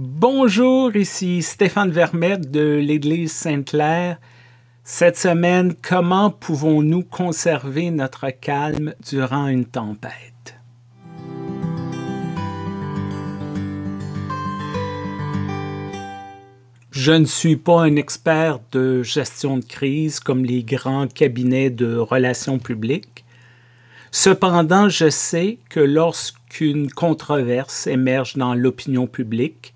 Bonjour, ici Stéphane Vermette de l'Église Sainte-Claire. Cette semaine, comment pouvons-nous conserver notre calme durant une tempête? Je ne suis pas un expert de gestion de crise comme les grands cabinets de relations publiques. Cependant, je sais que lorsqu'une controverse émerge dans l'opinion publique,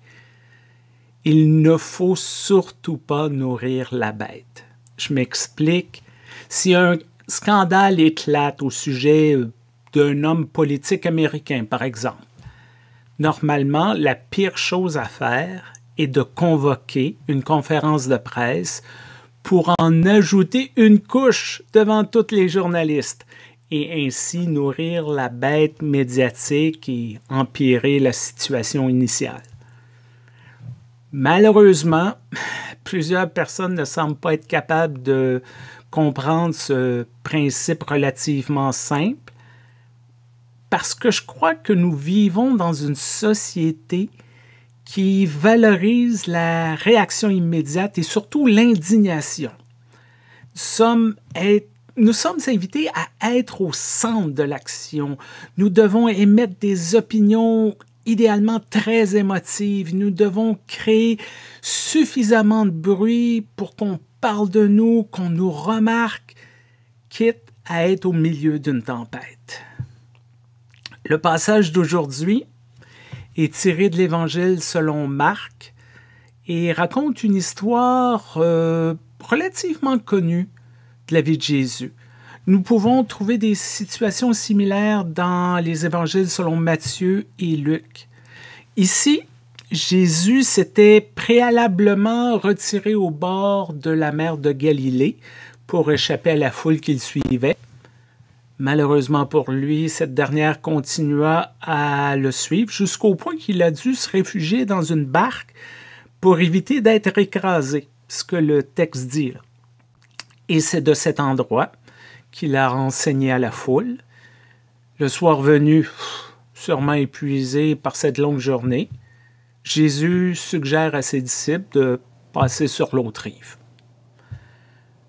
il ne faut surtout pas nourrir la bête. Je m'explique. Si un scandale éclate au sujet euh, d'un homme politique américain, par exemple, normalement, la pire chose à faire est de convoquer une conférence de presse pour en ajouter une couche devant toutes les journalistes et ainsi nourrir la bête médiatique et empirer la situation initiale. Malheureusement, plusieurs personnes ne semblent pas être capables de comprendre ce principe relativement simple parce que je crois que nous vivons dans une société qui valorise la réaction immédiate et surtout l'indignation. Nous sommes, invités à être au centre de l'action. Nous devons émettre des opinions idéalement très émotive. Nous devons créer suffisamment de bruit pour qu'on parle de nous, qu'on nous remarque, quitte à être au milieu d'une tempête. Le passage d'aujourd'hui est tiré de l'Évangile selon Marc et raconte une histoire euh, relativement connue de la vie de Jésus. Nous pouvons trouver des situations similaires dans les évangiles selon Matthieu et Luc. Ici, Jésus s'était préalablement retiré au bord de la mer de Galilée pour échapper à la foule qu'il suivait. Malheureusement pour lui, cette dernière continua à le suivre jusqu'au point qu'il a dû se réfugier dans une barque pour éviter d'être écrasé, ce que le texte dit. Et c'est de cet endroit, qu'il a renseigné à la foule. Le soir venu, sûrement épuisé par cette longue journée, Jésus suggère à ses disciples de passer sur l'autre rive.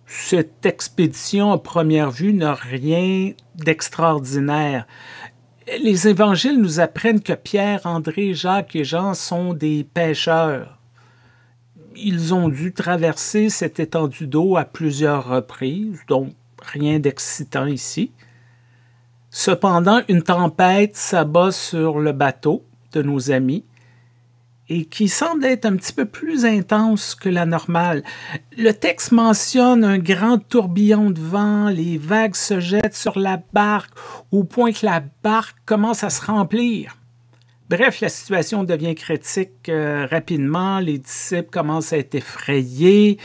Cette expédition, à première vue, n'a rien d'extraordinaire. Les évangiles nous apprennent que Pierre, André, Jacques et Jean sont des pêcheurs. Ils ont dû traverser cette étendue d'eau à plusieurs reprises, donc rien d'excitant ici. Cependant, une tempête s'abat sur le bateau de nos amis et qui semble être un petit peu plus intense que la normale. Le texte mentionne un grand tourbillon de vent, les vagues se jettent sur la barque au point que la barque commence à se remplir. Bref, la situation devient critique euh, rapidement, les disciples commencent à être effrayés,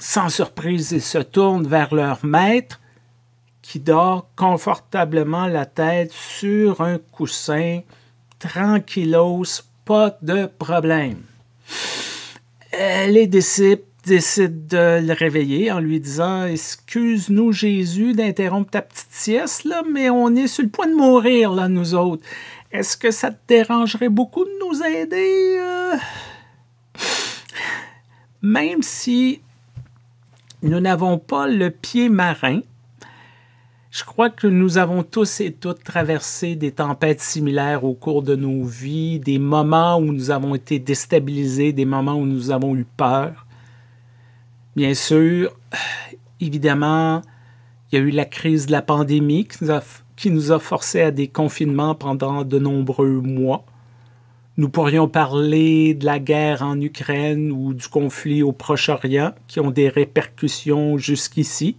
sans surprise, ils se tournent vers leur maître qui dort confortablement la tête sur un coussin, tranquillos, pas de problème. Euh, les disciples décident de le réveiller en lui disant Excuse-nous, Jésus, d'interrompre ta petite sieste, là, mais on est sur le point de mourir, là, nous autres. Est-ce que ça te dérangerait beaucoup de nous aider euh? Même si nous n'avons pas le pied marin. Je crois que nous avons tous et toutes traversé des tempêtes similaires au cours de nos vies, des moments où nous avons été déstabilisés, des moments où nous avons eu peur. Bien sûr, évidemment, il y a eu la crise de la pandémie qui nous a, forcés à des confinements pendant de nombreux mois. Nous pourrions parler de la guerre en Ukraine ou du conflit au Proche-Orient qui ont des répercussions jusqu'ici.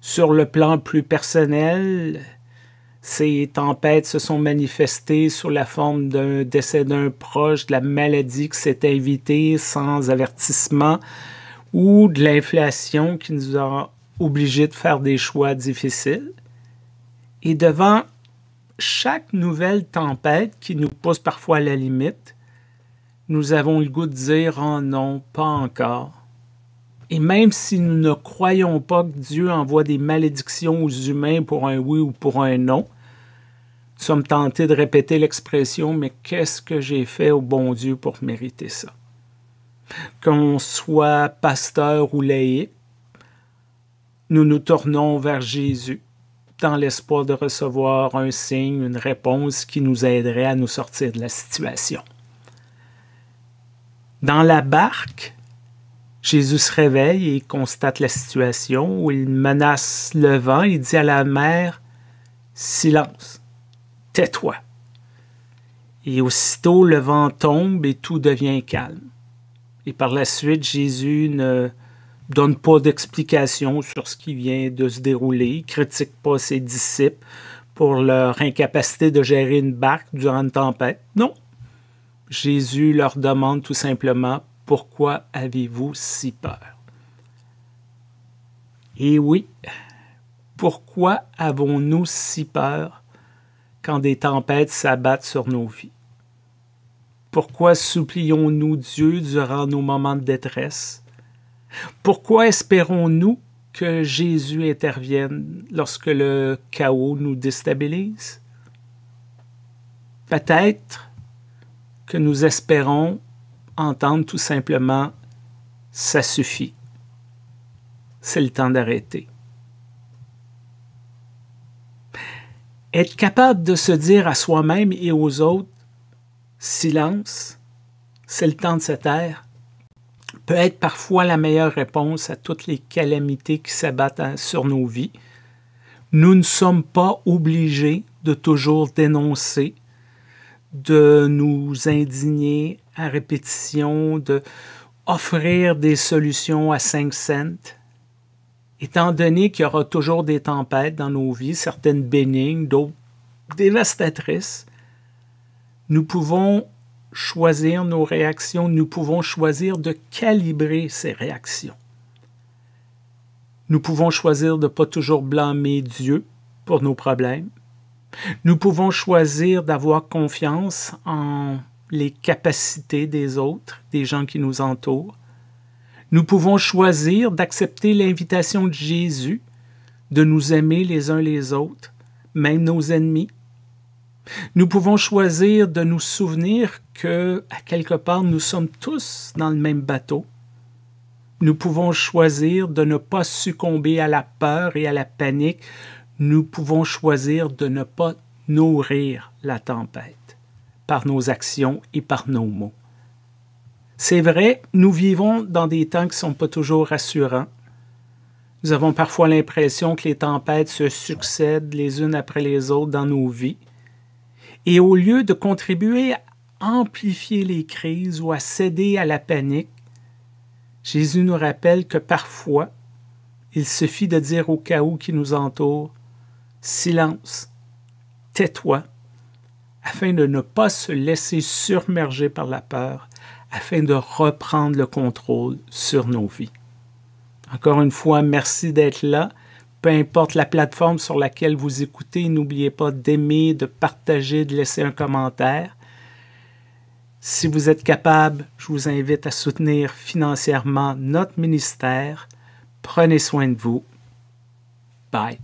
Sur le plan plus personnel, ces tempêtes se sont manifestées sous la forme d'un décès d'un proche, de la maladie qui s'est invitée sans avertissement ou de l'inflation qui nous a obligés de faire des choix difficiles. Et devant chaque nouvelle tempête qui nous pousse parfois à la limite, nous avons le goût de dire oh non, pas encore. Et même si nous ne croyons pas que Dieu envoie des malédictions aux humains pour un oui ou pour un non, nous sommes tentés de répéter l'expression Mais qu'est-ce que j'ai fait au bon Dieu pour mériter ça Qu'on soit pasteur ou laïc, nous nous tournons vers Jésus dans l'espoir de recevoir un signe, une réponse qui nous aiderait à nous sortir de la situation. Dans la barque, Jésus se réveille et constate la situation où il menace le vent et dit à la mer Silence, tais-toi. Et aussitôt le vent tombe et tout devient calme. Et par la suite, Jésus ne donne pas d'explication sur ce qui vient de se dérouler, critique pas ses disciples pour leur incapacité de gérer une barque durant une tempête. Non. Jésus leur demande tout simplement pourquoi avez-vous si peur Et oui, pourquoi avons-nous si peur quand des tempêtes s'abattent sur nos vies Pourquoi supplions-nous Dieu durant nos moments de détresse pourquoi espérons-nous que Jésus intervienne lorsque le chaos nous déstabilise? Peut-être que nous espérons entendre tout simplement ⁇ ça suffit ⁇ C'est le temps d'arrêter. Être capable de se dire à soi-même et aux autres ⁇ silence, c'est le temps de se taire ⁇ peut être parfois la meilleure réponse à toutes les calamités qui s'abattent hein, sur nos vies. Nous ne sommes pas obligés de toujours dénoncer, de nous indigner à répétition, de offrir des solutions à cinq cents. Étant donné qu'il y aura toujours des tempêtes dans nos vies, certaines bénignes, d'autres dévastatrices, nous pouvons choisir nos réactions, nous pouvons choisir de calibrer ces réactions. Nous pouvons choisir de ne pas toujours blâmer Dieu pour nos problèmes. Nous pouvons choisir d'avoir confiance en les capacités des autres, des gens qui nous entourent. Nous pouvons choisir d'accepter l'invitation de Jésus de nous aimer les uns les autres, même nos ennemis, nous pouvons choisir de nous souvenir que, à quelque part, nous sommes tous dans le même bateau. Nous pouvons choisir de ne pas succomber à la peur et à la panique. Nous pouvons choisir de ne pas nourrir la tempête par nos actions et par nos mots. C'est vrai, nous vivons dans des temps qui ne sont pas toujours rassurants. Nous avons parfois l'impression que les tempêtes se succèdent les unes après les autres dans nos vies. Et au lieu de contribuer à amplifier les crises ou à céder à la panique, Jésus nous rappelle que parfois, il suffit de dire au chaos qui nous entoure, silence, tais-toi, afin de ne pas se laisser surmerger par la peur, afin de reprendre le contrôle sur nos vies. Encore une fois, merci d'être là peu importe la plateforme sur laquelle vous écoutez, n'oubliez pas d'aimer, de partager, de laisser un commentaire. Si vous êtes capable, je vous invite à soutenir financièrement notre ministère. Prenez soin de vous. Bye.